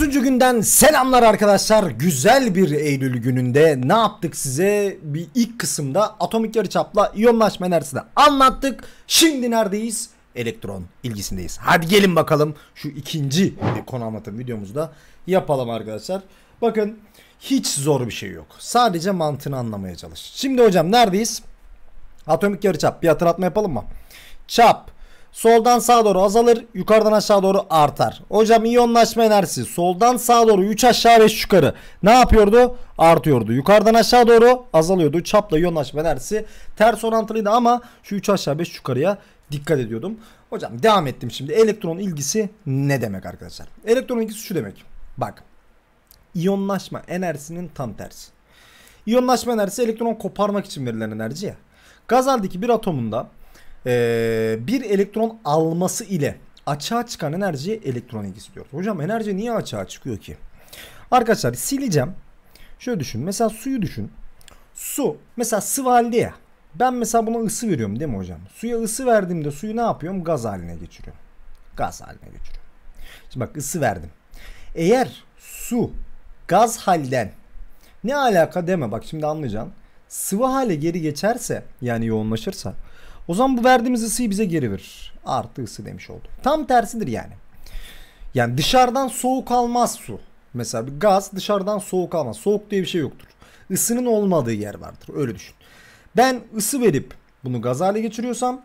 9. günden selamlar arkadaşlar. Güzel bir Eylül gününde ne yaptık size? Bir ilk kısımda atomik yarıçapla iyonlaşma enerjisini anlattık. Şimdi neredeyiz? Elektron ilgisindeyiz. Hadi gelin bakalım şu ikinci konu anlatım videomuzda yapalım arkadaşlar. Bakın hiç zor bir şey yok. Sadece mantığını anlamaya çalış. Şimdi hocam neredeyiz? Atomik yarıçap bir hatırlatma yapalım mı? Çap Soldan sağa doğru azalır. Yukarıdan aşağı doğru artar. Hocam iyonlaşma enerjisi soldan sağa doğru 3 aşağı 5 yukarı. Ne yapıyordu? Artıyordu. Yukarıdan aşağı doğru azalıyordu. Çapla iyonlaşma enerjisi ters orantılıydı ama şu 3 aşağı 5 yukarıya dikkat ediyordum. Hocam devam ettim şimdi. Elektron ilgisi ne demek arkadaşlar? Elektron ilgisi şu demek. Bak. İyonlaşma enerjisinin tam tersi. İyonlaşma enerjisi elektron koparmak için verilen enerji ya. Gaz haldeki bir atomunda e, bir elektron alması ile açığa çıkan enerjiye elektron ilgisi diyor. Hocam enerji niye açığa çıkıyor ki? Arkadaşlar sileceğim. Şöyle düşün. Mesela suyu düşün. Su mesela sıvı halde ya. Ben mesela buna ısı veriyorum değil mi hocam? Suya ısı verdiğimde suyu ne yapıyorum? Gaz haline geçiriyorum. Gaz haline geçiriyorum. Şimdi bak ısı verdim. Eğer su gaz halden ne alaka deme bak şimdi anlayacaksın. Sıvı hale geri geçerse yani yoğunlaşırsa o zaman bu verdiğimiz ısıyı bize geri verir. Artı ısı demiş oldu. Tam tersidir yani. Yani dışarıdan soğuk almaz su. Mesela bir gaz dışarıdan soğuk almaz. Soğuk diye bir şey yoktur. Isının olmadığı yer vardır. Öyle düşün. Ben ısı verip bunu gaz hale geçiriyorsam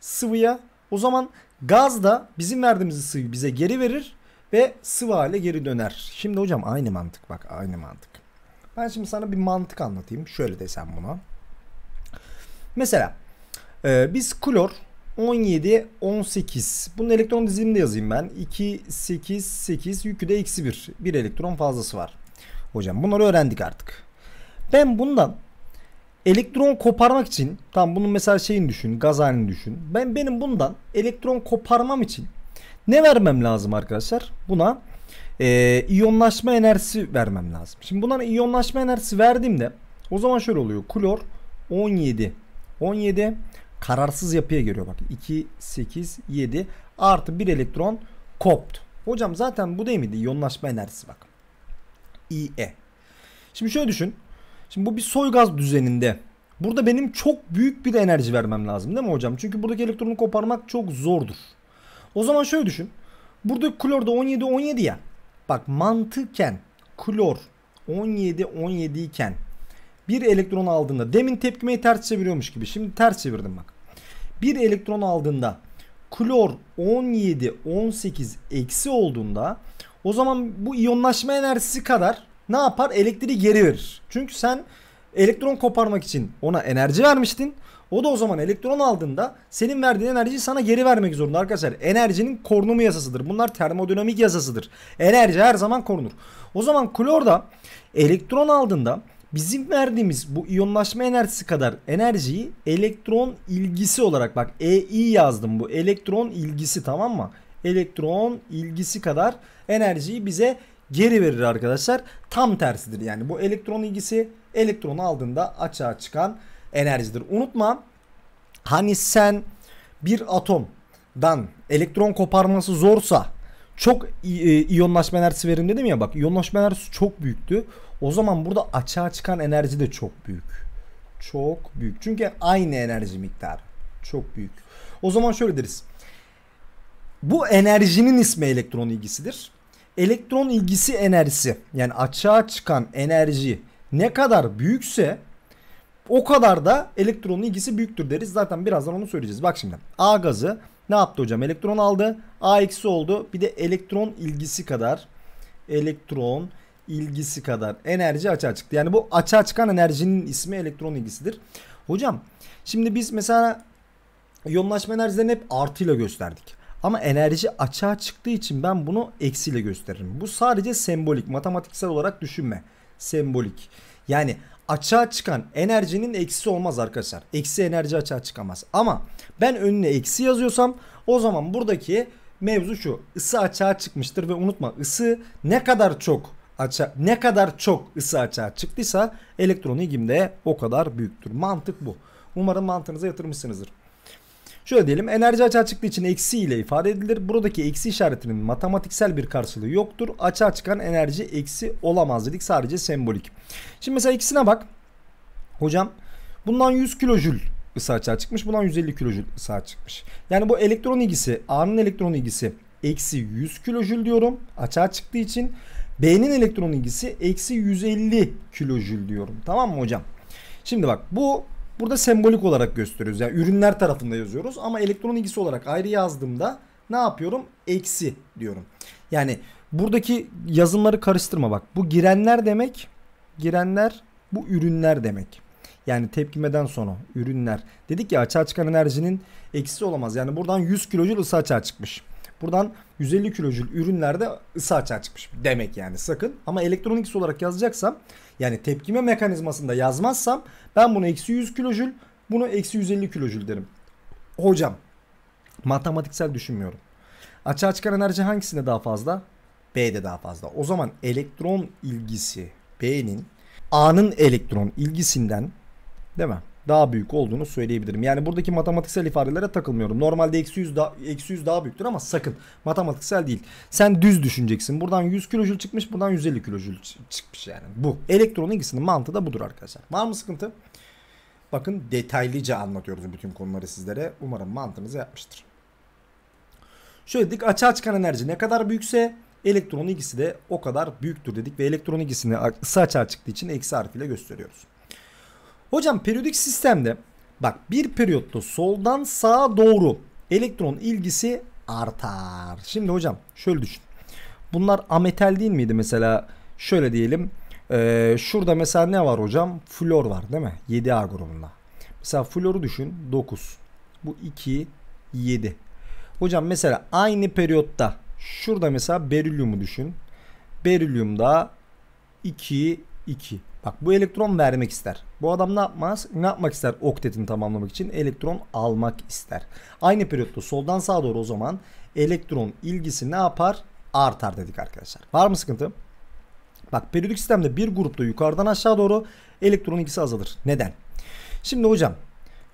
sıvıya o zaman gaz da bizim verdiğimiz ısıyı bize geri verir ve sıvı hale geri döner. Şimdi hocam aynı mantık bak aynı mantık. Ben şimdi sana bir mantık anlatayım. Şöyle desem buna. Mesela ee, biz klor 17, 18. Bunun elektron de yazayım ben. 2, 8, 8. Yükü de eksi 1. Bir elektron fazlası var. Hocam bunları öğrendik artık. Ben bundan elektron koparmak için tam bunun mesela şeyini düşün gaz halini düşün. Ben benim bundan elektron koparmam için ne vermem lazım arkadaşlar? Buna e, iyonlaşma enerjisi vermem lazım. Şimdi bundan iyonlaşma enerjisi verdiğimde o zaman şöyle oluyor. Klor 17 17 kararsız yapıya giriyor. Bak 2, 8, 7 artı 1 elektron koptu. Hocam zaten bu değil miydi? İyonlaşma enerjisi bak. IE. Şimdi şöyle düşün. Şimdi bu bir soy gaz düzeninde. Burada benim çok büyük bir enerji vermem lazım değil mi hocam? Çünkü buradaki elektronu koparmak çok zordur. O zaman şöyle düşün. Burada klor da 17 17 ya. Bak mantıken klor 17 17 iken bir elektron aldığında demin tepkimeyi ters çeviriyormuş gibi. Şimdi ters çevirdim bak. Bir elektron aldığında klor 17 18 eksi olduğunda o zaman bu iyonlaşma enerjisi kadar ne yapar? Elektriği geri verir. Çünkü sen elektron koparmak için ona enerji vermiştin. O da o zaman elektron aldığında senin verdiğin enerjiyi sana geri vermek zorunda arkadaşlar. Enerjinin korunumu yasasıdır. Bunlar termodinamik yasasıdır. Enerji her zaman korunur. O zaman klor da elektron aldığında Bizim verdiğimiz bu iyonlaşma enerjisi kadar enerjiyi elektron ilgisi olarak bak EI yazdım bu elektron ilgisi tamam mı? Elektron ilgisi kadar enerjiyi bize geri verir arkadaşlar. Tam tersidir yani bu elektron ilgisi elektronu aldığında açığa çıkan enerjidir. Unutma hani sen bir atomdan elektron koparması zorsa çok e, iyonlaşma enerjisi verim dedim ya bak iyonlaşma enerjisi çok büyüktü. O zaman burada açığa çıkan enerji de çok büyük. Çok büyük. Çünkü aynı enerji miktarı. Çok büyük. O zaman şöyle deriz. Bu enerjinin ismi elektron ilgisidir. Elektron ilgisi enerjisi yani açığa çıkan enerji ne kadar büyükse o kadar da elektronun ilgisi büyüktür deriz. Zaten birazdan onu söyleyeceğiz. Bak şimdi A gazı ne yaptı hocam? Elektron aldı. A eksi oldu. Bir de elektron ilgisi kadar elektron ilgisi kadar enerji açığa çıktı. Yani bu açığa çıkan enerjinin ismi elektron ilgisidir. Hocam şimdi biz mesela yoğunlaşma enerjilerini hep artıyla gösterdik. Ama enerji açığa çıktığı için ben bunu eksiyle gösteririm. Bu sadece sembolik, matematiksel olarak düşünme. Sembolik. Yani açığa çıkan enerjinin eksi olmaz arkadaşlar. Eksi enerji açığa çıkamaz. Ama ben önüne eksi yazıyorsam o zaman buradaki mevzu şu. Isı açığa çıkmıştır ve unutma ısı ne kadar çok Açı ne kadar çok ısı açığa çıktıysa elektron hacim o kadar büyüktür. Mantık bu. Umarım mantığınıza yatırmışsınızdır. Şöyle diyelim enerji açığa çıktığı için eksi ile ifade edilir. Buradaki eksi işaretinin matematiksel bir karşılığı yoktur. Açığa çıkan enerji eksi olamaz dedik sadece sembolik. Şimdi mesela ikisine bak. Hocam bundan 100 kilojül ısı açığa çıkmış. Bundan 150 kilojül ısı açığa çıkmış. Yani bu elektron ilgisi A'nın elektron ilgisi eksi 100 kilojül diyorum. Açığa çıktığı için B'nin elektron ilgisi eksi 150 kilojül diyorum. Tamam mı hocam? Şimdi bak bu burada sembolik olarak gösteriyoruz. Yani ürünler tarafında yazıyoruz ama elektron ilgisi olarak ayrı yazdığımda ne yapıyorum? Eksi diyorum. Yani buradaki yazımları karıştırma bak. Bu girenler demek. Girenler bu ürünler demek. Yani tepkimeden sonra ürünler. Dedik ya açığa çıkan enerjinin eksisi olamaz. Yani buradan 100 kilojül ısı açığa çıkmış. Buradan 150 kilojül ürünlerde ısı açığa çıkmış demek yani sakın. Ama elektronik olarak yazacaksam yani tepkime mekanizmasında yazmazsam ben bunu eksi 100 kilojül bunu eksi 150 kilojül derim. Hocam matematiksel düşünmüyorum. Açığa çıkan enerji hangisinde daha fazla? B'de daha fazla. O zaman elektron ilgisi B'nin A'nın elektron ilgisinden değil mi? daha büyük olduğunu söyleyebilirim. Yani buradaki matematiksel ifadelere takılmıyorum. Normalde eksi 100, da, eksi 100 daha büyüktür ama sakın matematiksel değil. Sen düz düşüneceksin. Buradan 100 kilojül çıkmış buradan 150 kilojül çıkmış yani. Bu. Elektron ilgisinin mantığı da budur arkadaşlar. Var mı sıkıntı? Bakın detaylıca anlatıyoruz bütün konuları sizlere. Umarım mantığınızı yapmıştır. Şöyle dedik açığa çıkan enerji ne kadar büyükse elektron ilgisi de o kadar büyüktür dedik ve elektron ilgisini ısı açığa çıktığı için eksi harfiyle gösteriyoruz. Hocam periyodik sistemde bak bir periyotta soldan sağa doğru elektron ilgisi artar. Şimdi hocam şöyle düşün. Bunlar ametal değil miydi mesela? Şöyle diyelim. Ee, şurada mesela ne var hocam? Flor var değil mi? 7A grubunda. Mesela floru düşün 9. Bu 2, 7. Hocam mesela aynı periyotta şurada mesela berilyumu düşün. Berilyumda 2, 2. Bak bu elektron vermek ister. Bu adam ne yapmaz? Ne yapmak ister oktetini tamamlamak için? Elektron almak ister. Aynı periyotta soldan sağa doğru o zaman elektron ilgisi ne yapar? Artar dedik arkadaşlar. Var mı sıkıntı? Bak periyodik sistemde bir grupta yukarıdan aşağı doğru elektron ilgisi azalır. Neden? Şimdi hocam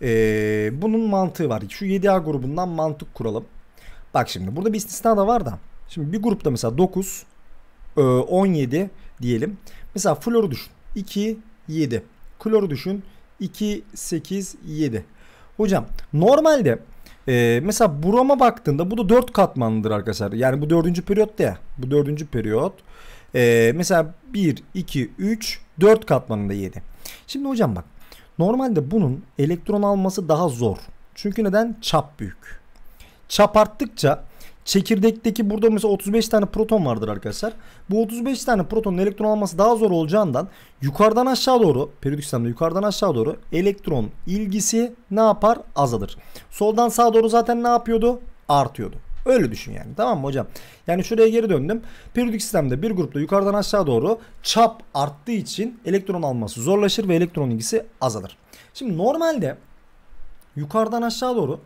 ee, bunun mantığı var. Şu 7A grubundan mantık kuralım. Bak şimdi burada bir istisna da var da. Şimdi bir grupta mesela 9, 17 diyelim. Mesela floru düşün. 2, 7. Kloru düşün. 2, 8, 7. Hocam normalde e, mesela broma baktığında bu da 4 katmanlıdır arkadaşlar. Yani bu 4. periyot ya. Bu 4. periyot. E, mesela 1, 2, 3, 4 katmanında 7. Şimdi hocam bak. Normalde bunun elektron alması daha zor. Çünkü neden? Çap büyük. Çap arttıkça Çekirdekteki burada mesela 35 tane proton vardır arkadaşlar. Bu 35 tane protonun elektron alması daha zor olacağından yukarıdan aşağı doğru periyodik sistemde yukarıdan aşağı doğru elektron ilgisi ne yapar? Azalır. Soldan sağa doğru zaten ne yapıyordu? Artıyordu. Öyle düşün yani tamam mı hocam? Yani şuraya geri döndüm. Periyodik sistemde bir grupta yukarıdan aşağı doğru çap arttığı için elektron alması zorlaşır ve elektron ilgisi azalır. Şimdi normalde yukarıdan aşağı doğru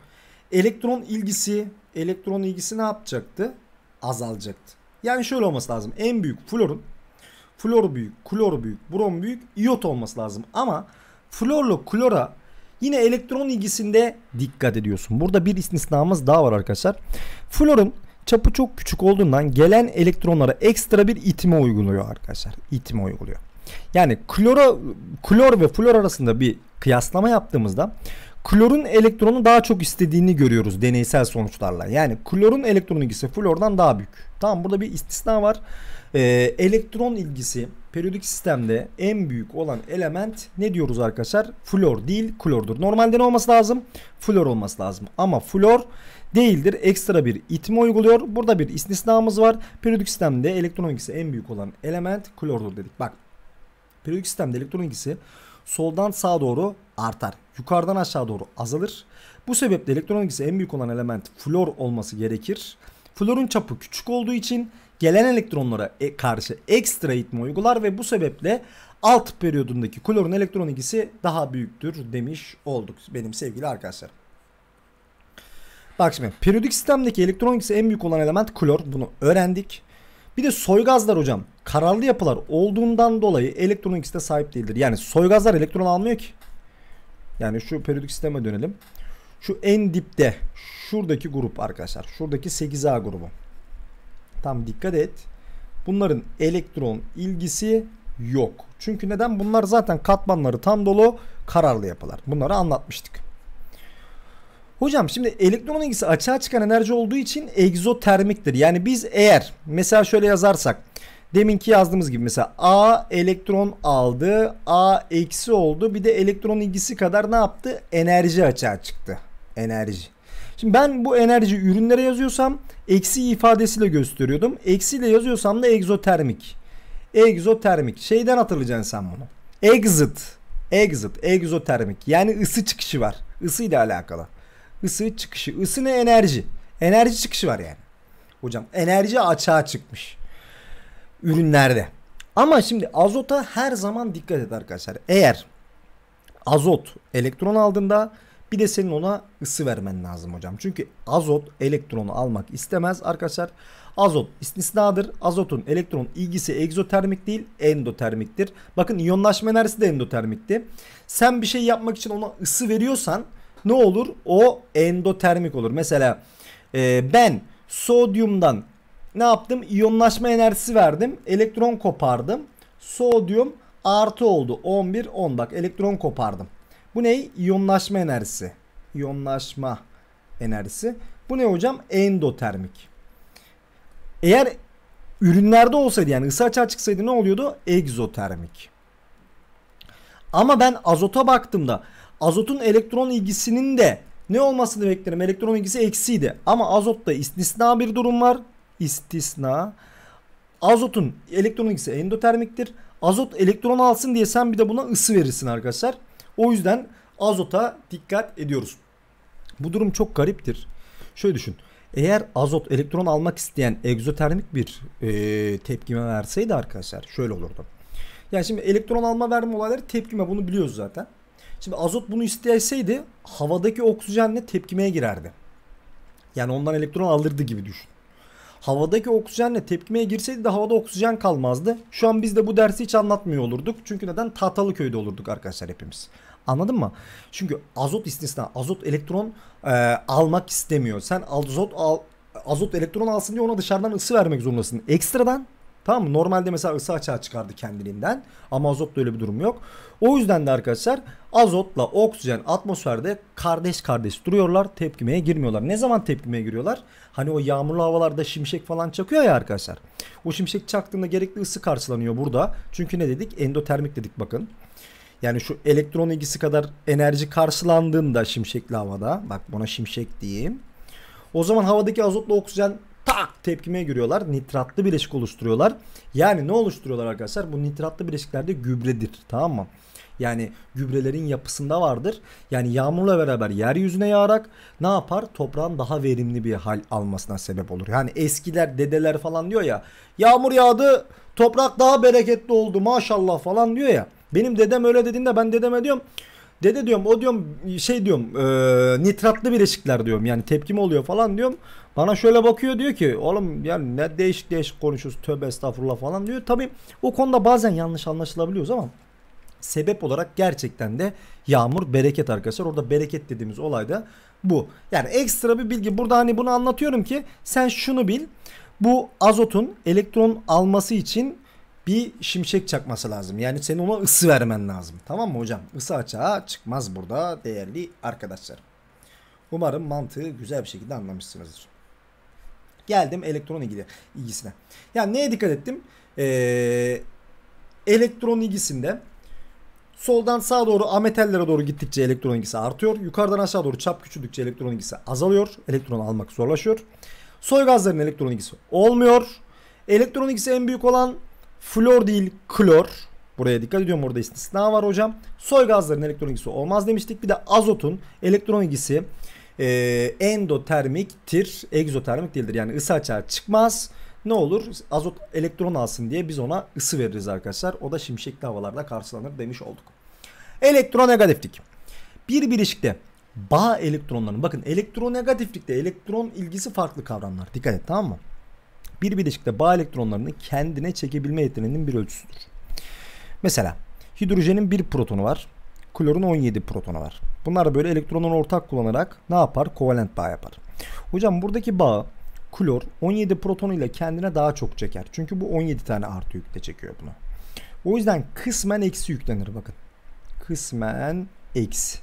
elektron ilgisi elektron ilgisi ne yapacaktı? Azalacaktı. Yani şöyle olması lazım. En büyük florun flor büyük, klor büyük, brom büyük, iot olması lazım. Ama florla klora yine elektron ilgisinde dikkat ediyorsun. Burada bir istisnamız daha var arkadaşlar. Florun çapı çok küçük olduğundan gelen elektronlara ekstra bir itime uyguluyor arkadaşlar. İtime uyguluyor. Yani klora, klor ve flor arasında bir kıyaslama yaptığımızda klorun elektronu daha çok istediğini görüyoruz deneysel sonuçlarla. Yani klorun elektron ilgisi flordan daha büyük. Tamam burada bir istisna var. Ee, elektron ilgisi periyodik sistemde en büyük olan element ne diyoruz arkadaşlar? Flor değil klordur. Normalde ne olması lazım? Flor olması lazım. Ama flor değildir. Ekstra bir itme uyguluyor. Burada bir istisnamız var. Periyodik sistemde elektron ilgisi en büyük olan element klordur dedik. Bak periyodik sistemde elektron ilgisi soldan sağa doğru artar. Yukarıdan aşağı doğru azalır. Bu sebeple elektron en büyük olan element flor olması gerekir. Florun çapı küçük olduğu için gelen elektronlara e, karşı ekstra itme uygular ve bu sebeple alt periyodundaki klorun elektronikisi daha büyüktür demiş olduk benim sevgili arkadaşlarım. Bak şimdi periyodik sistemdeki elektronikisi en büyük olan element klor bunu öğrendik. Bir de soygazlar hocam kararlı yapılar olduğundan dolayı elektron sahip değildir. Yani soygazlar elektron almıyor ki. Yani şu periyodik sisteme dönelim. Şu en dipte şuradaki grup arkadaşlar. Şuradaki 8A grubu. Tam dikkat et. Bunların elektron ilgisi yok. Çünkü neden? Bunlar zaten katmanları tam dolu kararlı yapılar. Bunları anlatmıştık. Hocam şimdi elektron ilgisi açığa çıkan enerji olduğu için egzotermiktir. Yani biz eğer mesela şöyle yazarsak Deminki yazdığımız gibi mesela A elektron aldı. A eksi oldu. Bir de elektron ilgisi kadar ne yaptı? Enerji açığa çıktı. Enerji. Şimdi ben bu enerji ürünlere yazıyorsam eksi ifadesiyle gösteriyordum. Eksiyle yazıyorsam da egzotermik. Egzotermik. Şeyden hatırlayacaksın sen bunu. Exit. Exit. Egzotermik. Yani ısı çıkışı var. Isı ile alakalı. Isı çıkışı. Isı ne? Enerji. Enerji çıkışı var yani. Hocam enerji açığa çıkmış ürünlerde. Ama şimdi azota her zaman dikkat et arkadaşlar. Eğer azot elektron aldığında bir de senin ona ısı vermen lazım hocam. Çünkü azot elektronu almak istemez arkadaşlar. Azot istisnadır. Azotun elektron ilgisi egzotermik değil endotermiktir. Bakın iyonlaşma enerjisi de endotermikti. Sen bir şey yapmak için ona ısı veriyorsan ne olur? O endotermik olur. Mesela e, ben sodyumdan ne yaptım? İyonlaşma enerjisi verdim. Elektron kopardım. Sodyum artı oldu. 11 10 bak elektron kopardım. Bu ne? İyonlaşma enerjisi. İyonlaşma enerjisi. Bu ne hocam? Endotermik. Eğer ürünlerde olsaydı yani ısı açığa çıksaydı ne oluyordu? Egzotermik. Ama ben azota baktığımda azotun elektron ilgisinin de ne olmasını beklerim? Elektron ilgisi eksiydi. Ama azotta istisna bir durum var istisna. Azotun elektronu ise endotermiktir. Azot elektron alsın diye sen bir de buna ısı verirsin arkadaşlar. O yüzden azota dikkat ediyoruz. Bu durum çok gariptir. Şöyle düşün. Eğer azot elektron almak isteyen egzotermik bir e, tepkime verseydi arkadaşlar şöyle olurdu. Yani şimdi elektron alma verme olayları tepkime bunu biliyoruz zaten. Şimdi azot bunu isteyseydi havadaki oksijenle tepkimeye girerdi. Yani ondan elektron alırdı gibi düşün havadaki oksijenle tepkimeye girseydi de havada oksijen kalmazdı. Şu an biz de bu dersi hiç anlatmıyor olurduk. Çünkü neden? Tahtalı köyde olurduk arkadaşlar hepimiz. Anladın mı? Çünkü azot istisna. Azot elektron e, almak istemiyor. Sen azot al, azot elektron alsın diye ona dışarıdan ısı vermek zorundasın. Ekstradan Tamam mı? Normalde mesela ısı açığa çıkardı kendiliğinden. Ama azotta öyle bir durum yok. O yüzden de arkadaşlar azotla oksijen atmosferde kardeş kardeş duruyorlar. Tepkimeye girmiyorlar. Ne zaman tepkimeye giriyorlar? Hani o yağmurlu havalarda şimşek falan çakıyor ya arkadaşlar. O şimşek çaktığında gerekli ısı karşılanıyor burada. Çünkü ne dedik? Endotermik dedik bakın. Yani şu elektron ilgisi kadar enerji karşılandığında şimşekli havada. Bak buna şimşek diyeyim. O zaman havadaki azotla oksijen tak tepkimeye giriyorlar. Nitratlı bileşik oluşturuyorlar. Yani ne oluşturuyorlar arkadaşlar? Bu nitratlı bileşiklerde gübredir. Tamam mı? Yani gübrelerin yapısında vardır. Yani yağmurla beraber yeryüzüne yağarak ne yapar? Toprağın daha verimli bir hal almasına sebep olur. Yani eskiler dedeler falan diyor ya yağmur yağdı toprak daha bereketli oldu maşallah falan diyor ya. Benim dedem öyle dediğinde ben dedeme diyorum Dede diyorum o diyorum şey diyorum e, nitratlı bileşikler diyorum yani tepkim oluyor falan diyorum. Bana şöyle bakıyor diyor ki oğlum yani ne değişik değişik konuşuyorsun tövbe estağfurullah falan diyor. Tabi o konuda bazen yanlış anlaşılabiliyoruz ama sebep olarak gerçekten de yağmur bereket arkadaşlar. Orada bereket dediğimiz olay da bu. Yani ekstra bir bilgi burada hani bunu anlatıyorum ki sen şunu bil. Bu azotun elektron alması için bir şimşek çakması lazım. Yani senin ona ısı vermen lazım. Tamam mı hocam? Isı açığa çıkmaz burada değerli arkadaşlarım. Umarım mantığı güzel bir şekilde anlamışsınızdır. Geldim elektron ilgili, ilgisine. Yani neye dikkat ettim? Ee, elektron ilgisinde soldan sağa doğru ametellere doğru gittikçe elektron ilgisi artıyor. Yukarıdan aşağı doğru çap küçüldükçe elektron ilgisi azalıyor. Elektron almak zorlaşıyor. Soy gazların elektron ilgisi olmuyor. Elektron ilgisi en büyük olan Flor değil klor. Buraya dikkat ediyorum burada istisna var hocam. Soy gazların elektron ilgisi olmaz demiştik. Bir de azotun elektron ilgisi e, endotermiktir. Egzotermik değildir. Yani ısı açığa çıkmaz. Ne olur? Azot elektron alsın diye biz ona ısı veririz arkadaşlar. O da şimşekli havalarda karşılanır demiş olduk. Elektronegatiflik. Bir bileşikte bağ elektronlarının bakın elektronegatiflikte elektron ilgisi farklı kavramlar. Dikkat et tamam mı? bir bileşikte bağ elektronlarını kendine çekebilme yeteneğinin bir ölçüsüdür. Mesela hidrojenin bir protonu var. Klorun 17 protonu var. Bunlar da böyle elektronları ortak kullanarak ne yapar? Kovalent bağ yapar. Hocam buradaki bağı klor 17 protonuyla kendine daha çok çeker. Çünkü bu 17 tane artı yükte çekiyor bunu. O yüzden kısmen eksi yüklenir bakın. Kısmen eksi.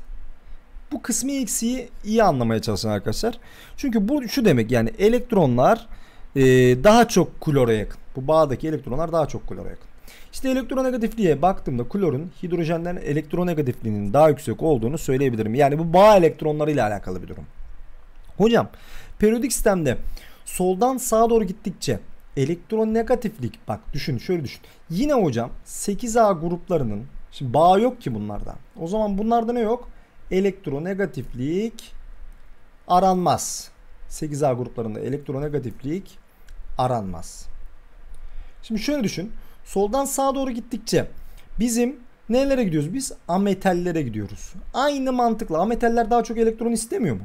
Bu kısmi eksiyi iyi anlamaya çalışın arkadaşlar. Çünkü bu şu demek yani elektronlar e, daha çok klora yakın. Bu bağdaki elektronlar daha çok klora yakın. İşte elektronegatifliğe baktığımda klorun hidrojenden elektronegatifliğinin daha yüksek olduğunu söyleyebilirim. Yani bu bağ elektronlarıyla alakalı bir durum. Hocam periyodik sistemde soldan sağa doğru gittikçe elektronegatiflik bak düşün şöyle düşün. Yine hocam 8A gruplarının şimdi bağ yok ki bunlarda. O zaman bunlarda ne yok? Elektronegatiflik aranmaz. 8A gruplarında elektronegatiflik aranmaz. Şimdi şöyle düşün. Soldan sağa doğru gittikçe bizim nelere gidiyoruz biz? Ametallere gidiyoruz. Aynı mantıkla ametaller daha çok elektron istemiyor mu?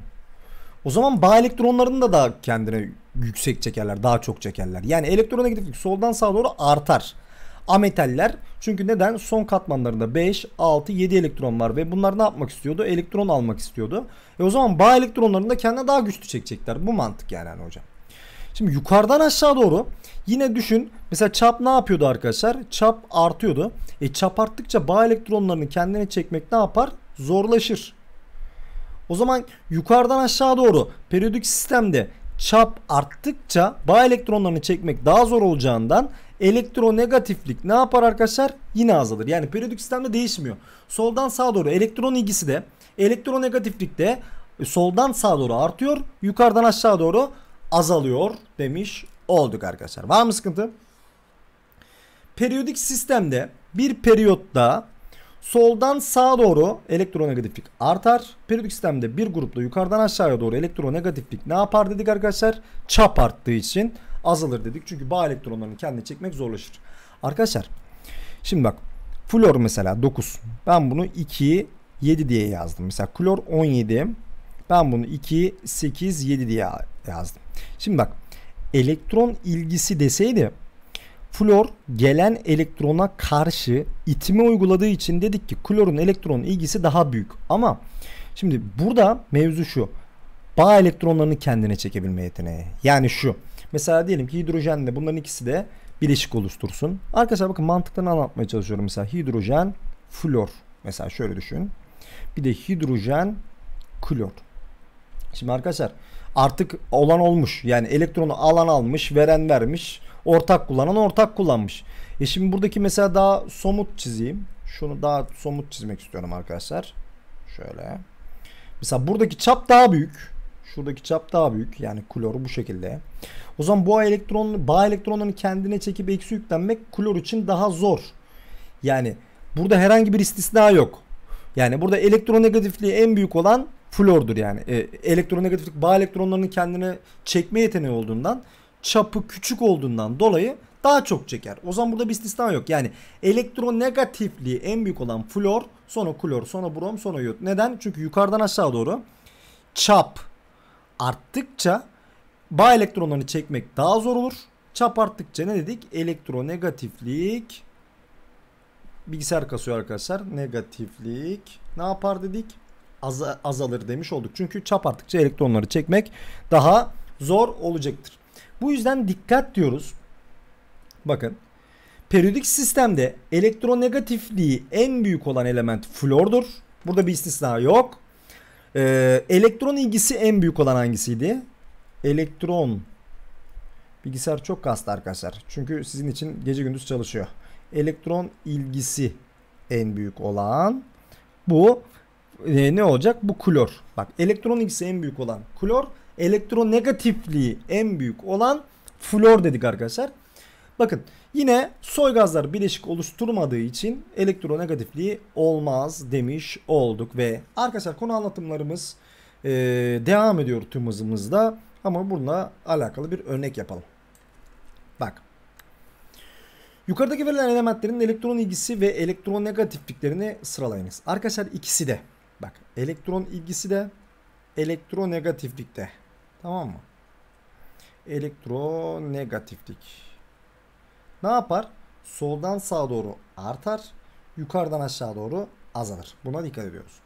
O zaman bağ elektronlarını da daha kendine yüksek çekerler, daha çok çekerler. Yani elektrona gidip soldan sağa doğru artar. Ametaller çünkü neden? Son katmanlarında 5, 6, 7 elektron var ve bunlar ne yapmak istiyordu? Elektron almak istiyordu. E o zaman bağ elektronlarını da kendine daha güçlü çekecekler. Bu mantık yani hani hocam. Şimdi yukarıdan aşağı doğru yine düşün. Mesela çap ne yapıyordu arkadaşlar? Çap artıyordu. E çap arttıkça bağ elektronlarını kendine çekmek ne yapar? Zorlaşır. O zaman yukarıdan aşağı doğru periyodik sistemde çap arttıkça bağ elektronlarını çekmek daha zor olacağından elektronegatiflik ne yapar arkadaşlar? Yine azalır. Yani periyodik sistemde değişmiyor. Soldan sağa doğru elektron ilgisi de elektronegatiflik de e, soldan sağa doğru artıyor. Yukarıdan aşağı doğru azalıyor demiş olduk arkadaşlar. Var mı sıkıntı? Periyodik sistemde bir periyotta soldan sağa doğru elektronegatiflik artar. Periyodik sistemde bir grupta yukarıdan aşağıya doğru elektronegatiflik ne yapar dedik arkadaşlar? Çap arttığı için azalır dedik. Çünkü bağ elektronlarını kendine çekmek zorlaşır. Arkadaşlar şimdi bak flor mesela 9. Ben bunu 2 7 diye yazdım. Mesela klor 17 ben bunu 2, 8, 7 diye yazdım. Şimdi bak elektron ilgisi deseydi flor gelen elektrona karşı itimi uyguladığı için dedik ki klorun elektron ilgisi daha büyük. Ama şimdi burada mevzu şu. Bağ elektronlarını kendine çekebilme yeteneği. Yani şu. Mesela diyelim ki hidrojenle bunların ikisi de bileşik oluştursun. Arkadaşlar bakın mantıklarını anlatmaya çalışıyorum. Mesela hidrojen, flor. Mesela şöyle düşün. Bir de hidrojen, klor. Şimdi arkadaşlar artık olan olmuş. Yani elektronu alan almış, veren vermiş, ortak kullanan ortak kullanmış. E şimdi buradaki mesela daha somut çizeyim. Şunu daha somut çizmek istiyorum arkadaşlar. Şöyle. Mesela buradaki çap daha büyük. Şuradaki çap daha büyük. Yani kloru bu şekilde. O zaman bu elektron, bağ elektronlarını kendine çekip eksi yüklenmek klor için daha zor. Yani burada herhangi bir istisna yok. Yani burada elektronegatifliği en büyük olan flordur yani. E, elektronegatiflik bağ elektronlarının kendine çekme yeteneği olduğundan çapı küçük olduğundan dolayı daha çok çeker. O zaman burada bir istisna yok. Yani elektronegatifliği en büyük olan flor, sonra klor, sonra brom, sonra iot. Neden? Çünkü yukarıdan aşağı doğru çap arttıkça bağ elektronlarını çekmek daha zor olur. Çap arttıkça ne dedik? Elektronegatiflik bilgisayar kasıyor arkadaşlar. Negatiflik ne yapar dedik? az, azalır demiş olduk. Çünkü çap arttıkça elektronları çekmek daha zor olacaktır. Bu yüzden dikkat diyoruz. Bakın periyodik sistemde elektronegatifliği en büyük olan element flordur. Burada bir istisna yok. Ee, elektron ilgisi en büyük olan hangisiydi? Elektron Bilgisayar çok kastı arkadaşlar. Çünkü sizin için gece gündüz çalışıyor. Elektron ilgisi en büyük olan bu e, ne olacak? Bu klor. Bak elektron X'i en büyük olan klor. Elektronegatifliği en büyük olan flor dedik arkadaşlar. Bakın yine soy gazlar bileşik oluşturmadığı için elektronegatifliği olmaz demiş olduk. Ve arkadaşlar konu anlatımlarımız e, devam ediyor tüm hızımızda. Ama bununla alakalı bir örnek yapalım. Bak. Yukarıdaki verilen elementlerin elektron ilgisi ve elektronegatifliklerini sıralayınız. Arkadaşlar ikisi de Bak elektron ilgisi de elektronegatiflikte. Tamam mı? Elektronegatiflik. Ne yapar? Soldan sağa doğru artar. Yukarıdan aşağı doğru azalır. Buna dikkat ediyoruz.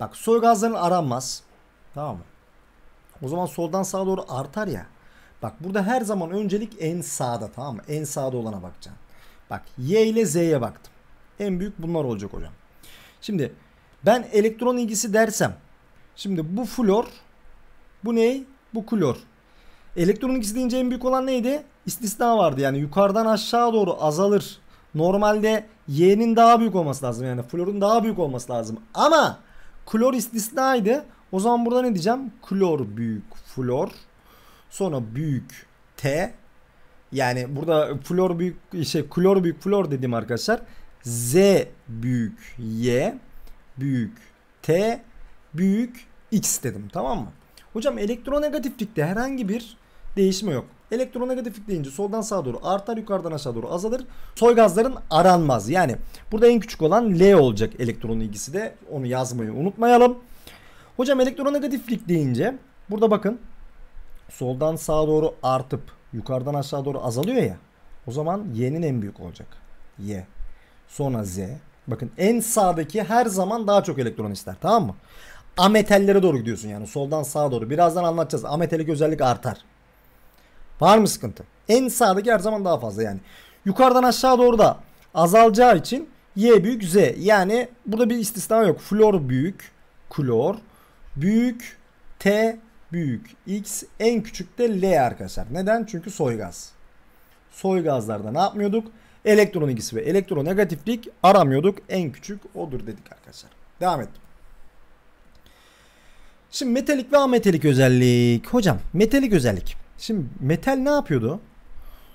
Bak soy gazların aranmaz. Tamam mı? O zaman soldan sağa doğru artar ya. Bak burada her zaman öncelik en sağda tamam mı? En sağda olana bakacaksın. Bak Y ile Z'ye baktım. En büyük bunlar olacak hocam. Şimdi ben elektron ilgisi dersem şimdi bu flor bu ney? Bu klor. Elektron ilgisi deyince en büyük olan neydi? İstisna vardı yani yukarıdan aşağı doğru azalır. Normalde Y'nin daha büyük olması lazım yani florun daha büyük olması lazım. Ama klor istisnaydı. O zaman burada ne diyeceğim? Klor büyük flor. Sonra büyük T. Yani burada flor büyük şey klor büyük flor dedim arkadaşlar. Z büyük Y büyük T büyük X dedim tamam mı? Hocam elektronegatiflikte herhangi bir değişme yok. Elektronegatiflik deyince soldan sağa doğru artar yukarıdan aşağı doğru azalır. Soy gazların aranmaz. Yani burada en küçük olan L olacak elektron ilgisi de. Onu yazmayı unutmayalım. Hocam elektronegatiflik deyince burada bakın soldan sağa doğru artıp yukarıdan aşağı doğru azalıyor ya. O zaman Y'nin en büyük olacak. Y. Sonra Z. Bakın en sağdaki her zaman daha çok elektron ister tamam mı? Ametellere doğru gidiyorsun yani soldan sağa doğru. Birazdan anlatacağız. Ametelik özellik artar. Var mı sıkıntı? En sağdaki her zaman daha fazla yani. Yukarıdan aşağı doğru da azalacağı için Y büyük Z. Yani burada bir istisna yok. Flor büyük, klor büyük, T büyük, X en küçük de L arkadaşlar. Neden? Çünkü soy gaz. Soy gazlarda ne yapmıyorduk? elektron ilgisi ve elektronegatiflik aramıyorduk. En küçük odur dedik arkadaşlar. Devam et. Şimdi metalik ve ametalik özellik. Hocam metalik özellik. Şimdi metal ne yapıyordu?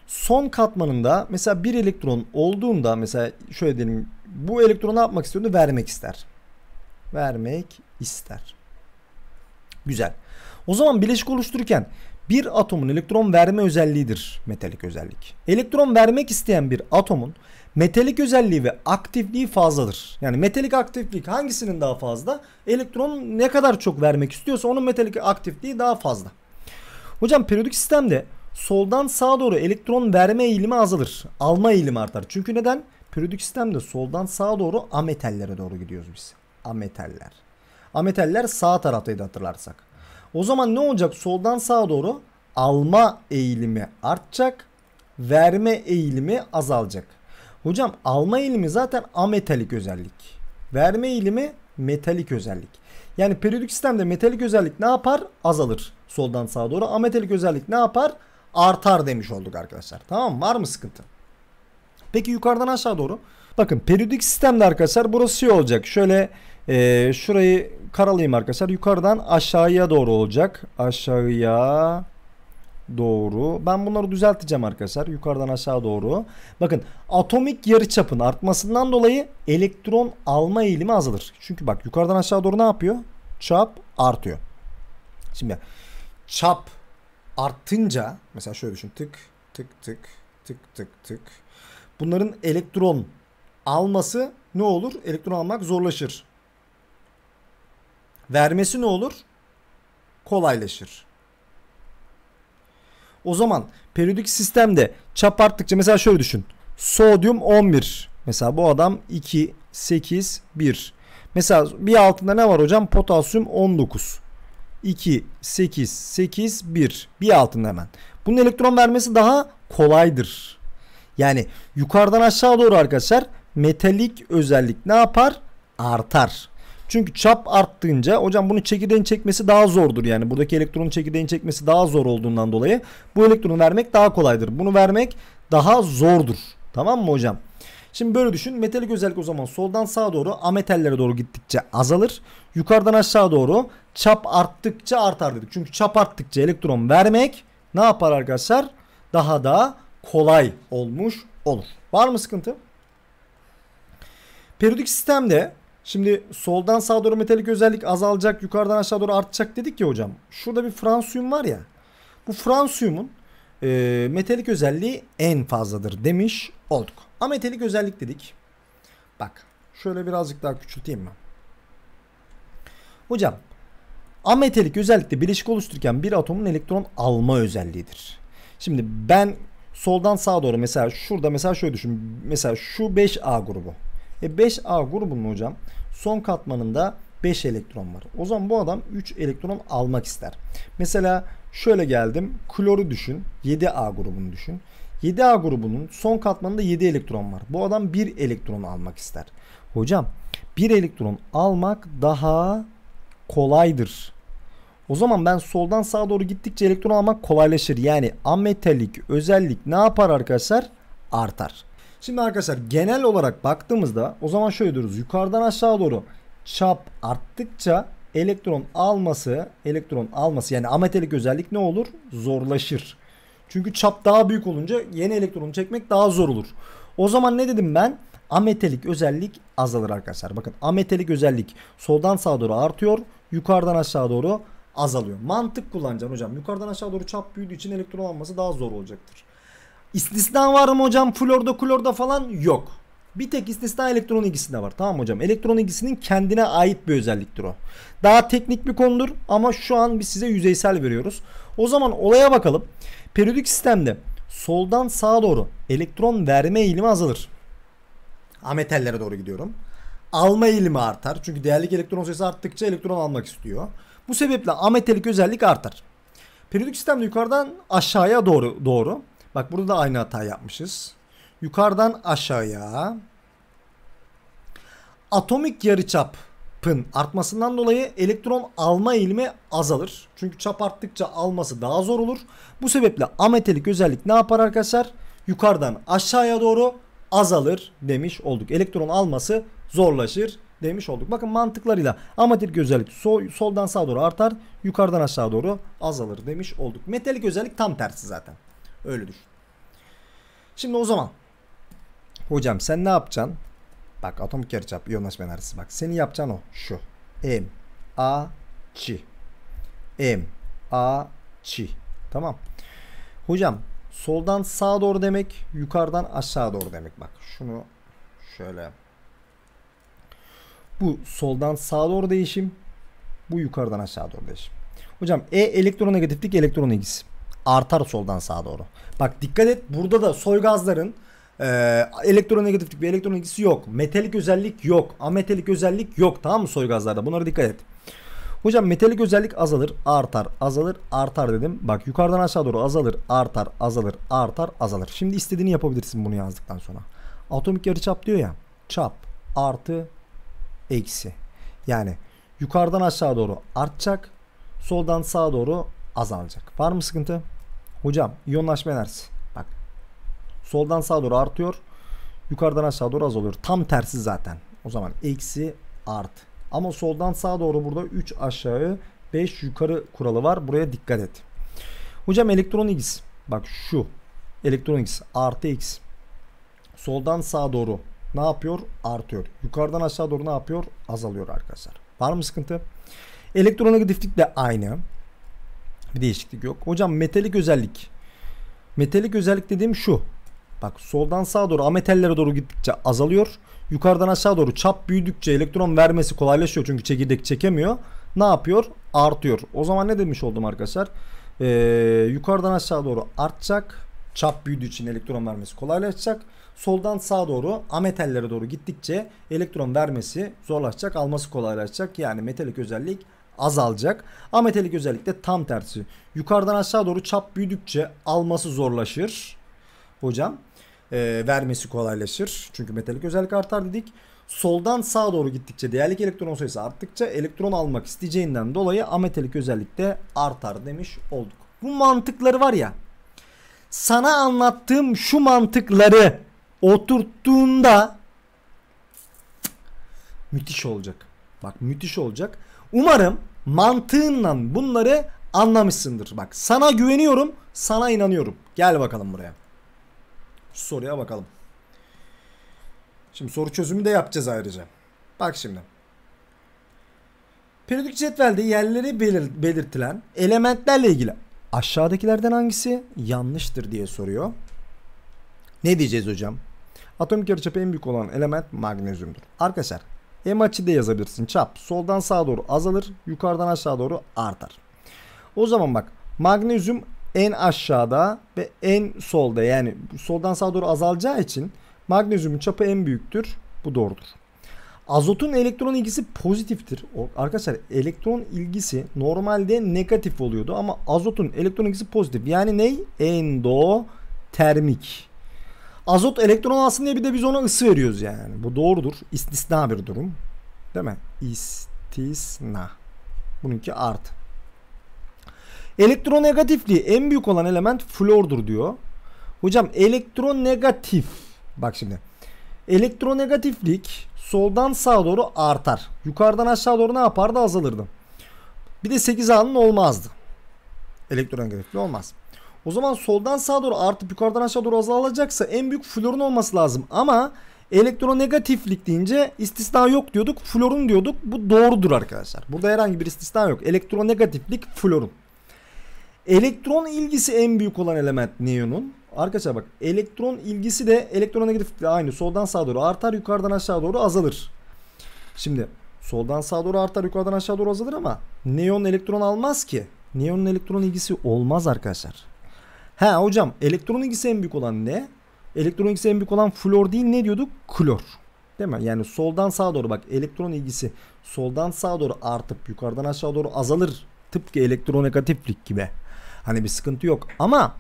Son katmanında mesela bir elektron olduğunda mesela şöyle diyelim bu elektronu ne yapmak istiyordu? Vermek ister. Vermek ister. Güzel. O zaman bileşik oluştururken bir atomun elektron verme özelliğidir metalik özellik. Elektron vermek isteyen bir atomun metalik özelliği ve aktifliği fazladır. Yani metalik aktiflik hangisinin daha fazla? Elektron ne kadar çok vermek istiyorsa onun metalik aktifliği daha fazla. Hocam periyodik sistemde soldan sağa doğru elektron verme eğilimi azalır. Alma eğilimi artar. Çünkü neden? Periyodik sistemde soldan sağa doğru ametallere doğru gidiyoruz biz. Ametaller. Ametaller sağ taraftaydı hatırlarsak. O zaman ne olacak? Soldan sağa doğru alma eğilimi artacak. Verme eğilimi azalacak. Hocam alma eğilimi zaten ametalik özellik. Verme eğilimi metalik özellik. Yani periyodik sistemde metalik özellik ne yapar? Azalır soldan sağa doğru. Ametalik özellik ne yapar? Artar demiş olduk arkadaşlar. Tamam mı? Var mı sıkıntı? Peki yukarıdan aşağı doğru. Bakın periyodik sistemde arkadaşlar burası şey olacak. Şöyle e, şurayı karalayayım arkadaşlar. Yukarıdan aşağıya doğru olacak. Aşağıya doğru. Ben bunları düzelteceğim arkadaşlar. Yukarıdan aşağı doğru. Bakın atomik yarıçapın artmasından dolayı elektron alma eğilimi azalır. Çünkü bak yukarıdan aşağı doğru ne yapıyor? Çap artıyor. Şimdi çap artınca mesela şöyle düşün tık tık tık tık tık tık. Bunların elektron alması ne olur? Elektron almak zorlaşır. Vermesi ne olur? Kolaylaşır. O zaman periyodik sistemde çap arttıkça mesela şöyle düşün. Sodyum 11. Mesela bu adam 2, 8, 1. Mesela bir altında ne var hocam? Potasyum 19. 2, 8, 8, 1. Bir altında hemen. Bunun elektron vermesi daha kolaydır. Yani yukarıdan aşağı doğru arkadaşlar metalik özellik ne yapar? Artar. Çünkü çap arttığınca hocam bunu çekirdeğin çekmesi daha zordur yani. Buradaki elektronun çekirdeğin çekmesi daha zor olduğundan dolayı bu elektronu vermek daha kolaydır. Bunu vermek daha zordur. Tamam mı hocam? Şimdi böyle düşün. Metalik özellik o zaman soldan sağa doğru ametallere doğru gittikçe azalır. Yukarıdan aşağı doğru çap arttıkça artar dedik. Çünkü çap arttıkça elektron vermek ne yapar arkadaşlar? Daha da kolay olmuş olur. Var mı sıkıntı? Periyodik sistemde Şimdi soldan sağa doğru metalik özellik azalacak, yukarıdan aşağı doğru artacak dedik ya hocam. Şurada bir fransiyum var ya. Bu fransiyumun e, metalik özelliği en fazladır demiş olduk. Ametalik özellik dedik. Bak şöyle birazcık daha küçülteyim mi? Hocam ametalik özellikle bileşik oluştururken bir atomun elektron alma özelliğidir. Şimdi ben soldan sağa doğru mesela şurada mesela şöyle düşün. Mesela şu 5A grubu. E 5A grubunun hocam son katmanında 5 elektron var. O zaman bu adam 3 elektron almak ister. Mesela şöyle geldim. Kloru düşün. 7A grubunu düşün. 7A grubunun son katmanında 7 elektron var. Bu adam 1 elektron almak ister. Hocam 1 elektron almak daha kolaydır. O zaman ben soldan sağa doğru gittikçe elektron almak kolaylaşır. Yani ametalik özellik ne yapar arkadaşlar? Artar. Şimdi arkadaşlar genel olarak baktığımızda o zaman şöyle diyoruz. Yukarıdan aşağı doğru çap arttıkça elektron alması, elektron alması yani ametelik özellik ne olur? Zorlaşır. Çünkü çap daha büyük olunca yeni elektronu çekmek daha zor olur. O zaman ne dedim ben? Ametelik özellik azalır arkadaşlar. Bakın ametelik özellik soldan sağa doğru artıyor. Yukarıdan aşağı doğru azalıyor. Mantık kullanacağım hocam. Yukarıdan aşağı doğru çap büyüdüğü için elektron alması daha zor olacaktır. İstisna var mı hocam florda klorda falan? Yok. Bir tek istisna elektron ilgisinde var. Tamam hocam. Elektron ilgisinin kendine ait bir özelliktir o. Daha teknik bir konudur ama şu an biz size yüzeysel veriyoruz. O zaman olaya bakalım. Periyodik sistemde soldan sağa doğru elektron verme eğilimi azalır. Ametallere doğru gidiyorum. Alma eğilimi artar. Çünkü değerlik elektron sayısı arttıkça elektron almak istiyor. Bu sebeple ametelik özellik artar. Periyodik sistemde yukarıdan aşağıya doğru doğru Bak burada da aynı hata yapmışız. Yukarıdan aşağıya atomik yarıçapın artmasından dolayı elektron alma eğilimi azalır. Çünkü çap arttıkça alması daha zor olur. Bu sebeple ametalik özellik ne yapar arkadaşlar? Yukarıdan aşağıya doğru azalır demiş olduk. Elektron alması zorlaşır demiş olduk. Bakın mantıklarıyla amatrik özellik sol, soldan sağa doğru artar, yukarıdan aşağı doğru azalır demiş olduk. Metalik özellik tam tersi zaten. Öyle düşün. Şimdi o zaman hocam sen ne yapacaksın? Bak atomik yarıçap yoğunlaşma enerjisi bak. Seni yapacağın o şu. M A Ç M A Ç Tamam. Hocam soldan sağa doğru demek, yukarıdan aşağı doğru demek. Bak şunu şöyle bu soldan sağa doğru değişim. Bu yukarıdan aşağı doğru değişim. Hocam E elektronegatiflik elektron ilgisi artar soldan sağa doğru. Bak dikkat et burada da soy gazların e, elektronegatiflik bir elektron ilgisi yok. Metalik özellik yok. Ametalik özellik yok. Tamam mı soy gazlarda? Bunlara dikkat et. Hocam metalik özellik azalır, artar, azalır, artar dedim. Bak yukarıdan aşağı doğru azalır, artar, azalır, artar, azalır. Şimdi istediğini yapabilirsin bunu yazdıktan sonra. Atomik yarıçap diyor ya. Çap artı eksi. Yani yukarıdan aşağı doğru artacak, soldan sağa doğru azalacak. Var mı sıkıntı? Hocam iyonlaşma enerjisi. Bak. Soldan sağa doğru artıyor. Yukarıdan aşağı doğru azalıyor. Tam tersi zaten. O zaman eksi art. Ama soldan sağa doğru burada 3 aşağı 5 yukarı kuralı var. Buraya dikkat et. Hocam elektron x. Bak şu. Elektron x artı x. Soldan sağa doğru ne yapıyor? Artıyor. Yukarıdan aşağı doğru ne yapıyor? Azalıyor arkadaşlar. Var mı sıkıntı? Elektronegatiflik de aynı bir değişiklik yok. Hocam metalik özellik. Metalik özellik dediğim şu. Bak soldan sağa doğru ametellere doğru gittikçe azalıyor. Yukarıdan aşağı doğru çap büyüdükçe elektron vermesi kolaylaşıyor çünkü çekirdek çekemiyor. Ne yapıyor? Artıyor. O zaman ne demiş oldum arkadaşlar? Ee, yukarıdan aşağı doğru artacak. Çap büyüdüğü için elektron vermesi kolaylaşacak. Soldan sağa doğru ametellere doğru gittikçe elektron vermesi zorlaşacak, alması kolaylaşacak. Yani metalik özellik azalacak. Ametelik özellikle tam tersi. Yukarıdan aşağı doğru çap büyüdükçe alması zorlaşır. Hocam e, vermesi kolaylaşır. Çünkü metalik özellik artar dedik. Soldan sağa doğru gittikçe değerlik elektron sayısı arttıkça elektron almak isteyeceğinden dolayı ametelik özellik artar demiş olduk. Bu mantıkları var ya sana anlattığım şu mantıkları oturttuğunda müthiş olacak. Bak müthiş olacak. Umarım mantığınla bunları anlamışsındır. Bak sana güveniyorum, sana inanıyorum. Gel bakalım buraya. soruya bakalım. Şimdi soru çözümü de yapacağız ayrıca. Bak şimdi. Periyodik cetvelde yerleri belir belirtilen elementlerle ilgili aşağıdakilerden hangisi yanlıştır diye soruyor. Ne diyeceğiz hocam? Atomik yarıçapı en büyük olan element magnezyumdur. Arkadaşlar hem açı da yazabilirsin. Çap soldan sağa doğru azalır. Yukarıdan aşağı doğru artar. O zaman bak magnezyum en aşağıda ve en solda yani soldan sağa doğru azalacağı için magnezyumun çapı en büyüktür. Bu doğrudur. Azotun elektron ilgisi pozitiftir. Arkadaşlar elektron ilgisi normalde negatif oluyordu ama azotun elektron ilgisi pozitif. Yani ney? Endotermik. Azot elektron alsın diye bir de biz ona ısı veriyoruz yani. Bu doğrudur. İstisna bir durum. Değil mi? İstisna. Bununki artı. Elektronegatifliği en büyük olan element flordur diyor. Hocam elektronegatif. Bak şimdi. Elektronegatiflik soldan sağa doğru artar. Yukarıdan aşağı doğru ne yapardı? Azalırdı. Bir de 8 A'nın olmazdı. Elektronegatifliği olmaz. O zaman soldan sağa doğru artıp yukarıdan aşağı doğru azalacaksa en büyük florun olması lazım. Ama elektronegatiflik deyince istisna yok diyorduk. Florun diyorduk. Bu doğrudur arkadaşlar. Burada herhangi bir istisna yok. Elektronegatiflik florun. Elektron ilgisi en büyük olan element neyonun. Arkadaşlar bak elektron ilgisi de elektronegatiflikle aynı. Soldan sağa doğru artar yukarıdan aşağı doğru azalır. Şimdi soldan sağa doğru artar yukarıdan aşağı doğru azalır ama neon elektron almaz ki. Neonun elektron ilgisi olmaz arkadaşlar. Ha hocam elektron ilgisi en büyük olan ne? Elektron ilgisi en büyük olan flor değil ne diyorduk? Klor. Değil mi? Yani soldan sağa doğru bak elektron ilgisi soldan sağa doğru artıp yukarıdan aşağı doğru azalır. Tıpkı elektronegatiflik gibi. Hani bir sıkıntı yok. Ama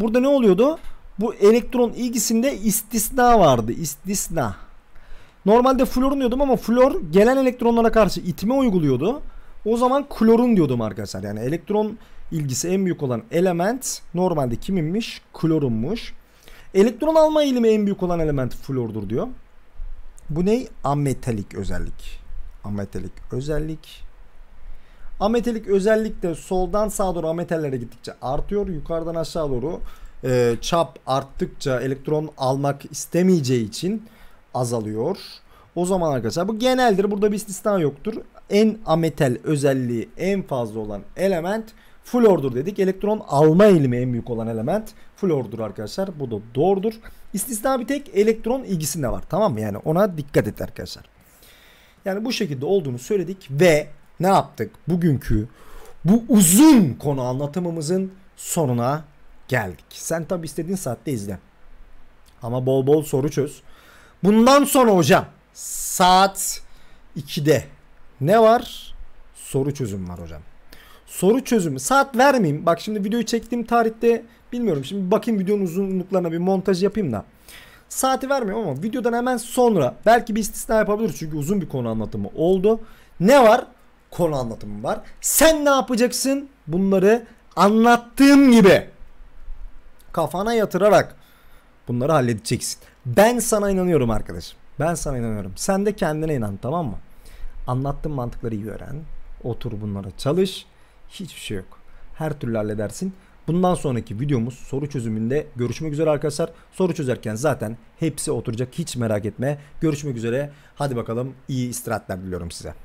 burada ne oluyordu? Bu elektron ilgisinde istisna vardı. İstisna. Normalde florun diyordum ama flor gelen elektronlara karşı itme uyguluyordu. O zaman klorun diyordum arkadaşlar. Yani elektron ilgisi en büyük olan element normalde kiminmiş? Klorunmuş. Elektron alma eğilimi en büyük olan element flordur diyor. Bu ney Ametalik özellik. Ametalik özellik. Ametalik özellik de soldan sağa doğru ametallere gittikçe artıyor. Yukarıdan aşağı doğru e, çap arttıkça elektron almak istemeyeceği için azalıyor. O zaman arkadaşlar bu geneldir. Burada bir istisna yoktur. En ametal özelliği en fazla olan element Full order dedik. Elektron alma eğilimi en büyük olan element. Full arkadaşlar. Bu da doğrudur. İstisna bir tek elektron ilgisinde var. Tamam mı? Yani ona dikkat et arkadaşlar. Yani bu şekilde olduğunu söyledik ve ne yaptık? Bugünkü bu uzun konu anlatımımızın sonuna geldik. Sen tabi istediğin saatte izle. Ama bol bol soru çöz. Bundan sonra hocam saat 2'de ne var? Soru çözüm var hocam soru çözümü saat vermeyeyim. Bak şimdi videoyu çektiğim tarihte bilmiyorum. Şimdi bakayım videonun uzunluklarına bir montaj yapayım da. Saati vermiyorum ama videodan hemen sonra belki bir istisna yapabiliriz çünkü uzun bir konu anlatımı oldu. Ne var? Konu anlatımı var. Sen ne yapacaksın? Bunları anlattığım gibi kafana yatırarak bunları halledeceksin. Ben sana inanıyorum arkadaşım. Ben sana inanıyorum. Sen de kendine inan tamam mı? Anlattığım mantıkları iyi öğren. Otur bunlara çalış. Hiçbir şey yok. Her türlü halledersin. Bundan sonraki videomuz soru çözümünde görüşmek üzere arkadaşlar. Soru çözerken zaten hepsi oturacak hiç merak etme. Görüşmek üzere. Hadi bakalım iyi istirahatler diliyorum size.